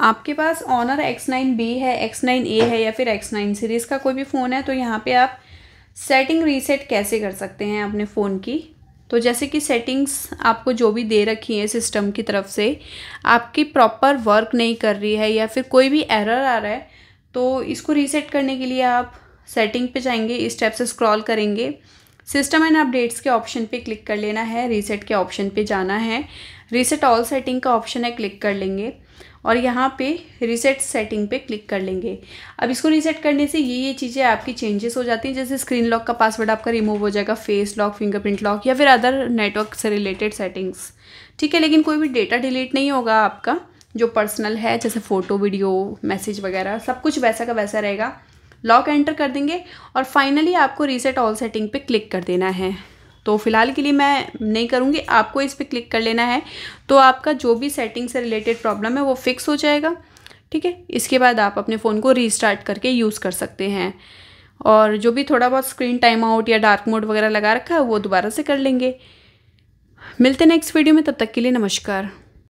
आपके पास Honor X nine B है एक्स नाइन ए है या फिर एक्स नाइन सीरीज़ का कोई भी फ़ोन है तो यहाँ पे आप सेटिंग रीसेट कैसे कर सकते हैं अपने फ़ोन की तो जैसे कि सेटिंग्स आपको जो भी दे रखी है सिस्टम की तरफ से आपकी प्रॉपर वर्क नहीं कर रही है या फिर कोई भी एरर आ रहा है तो इसको रीसेट करने के लिए आप सेटिंग पे जाएंगे इस टाइप से स्क्रॉल करेंगे सिस्टम एंड अपडेट्स के ऑप्शन पे क्लिक कर लेना है रीसेट के ऑप्शन पे जाना है रीसेट ऑल सेटिंग का ऑप्शन है क्लिक कर लेंगे और यहाँ पे रीसेट सेटिंग पे क्लिक कर लेंगे अब इसको रीसेट करने से ये ये चीज़ें आपकी चेंजेस हो जाती हैं जैसे स्क्रीन लॉक का पासवर्ड आपका रिमूव हो जाएगा फेस लॉक फिंगरप्रिंट लॉक या फिर अदर नेटवर्क से रिलेटेड सेटिंग्स ठीक है लेकिन कोई भी डेटा डिलीट नहीं होगा आपका जो पर्सनल है जैसे फ़ोटो वीडियो मैसेज वगैरह सब कुछ वैसा का वैसा रहेगा लॉक एंटर कर देंगे और फाइनली आपको रीसेट ऑल सेटिंग पे क्लिक कर देना है तो फ़िलहाल के लिए मैं नहीं करूँगी आपको इस पर क्लिक कर लेना है तो आपका जो भी सेटिंग से रिलेटेड प्रॉब्लम है वो फिक्स हो जाएगा ठीक है इसके बाद आप अपने फ़ोन को रीस्टार्ट करके यूज़ कर सकते हैं और जो भी थोड़ा बहुत स्क्रीन टाइम आउट या डार्क मोड वगैरह लगा रखा है वो दोबारा से कर लेंगे मिलते नेक्स्ट वीडियो में तब तक के लिए नमस्कार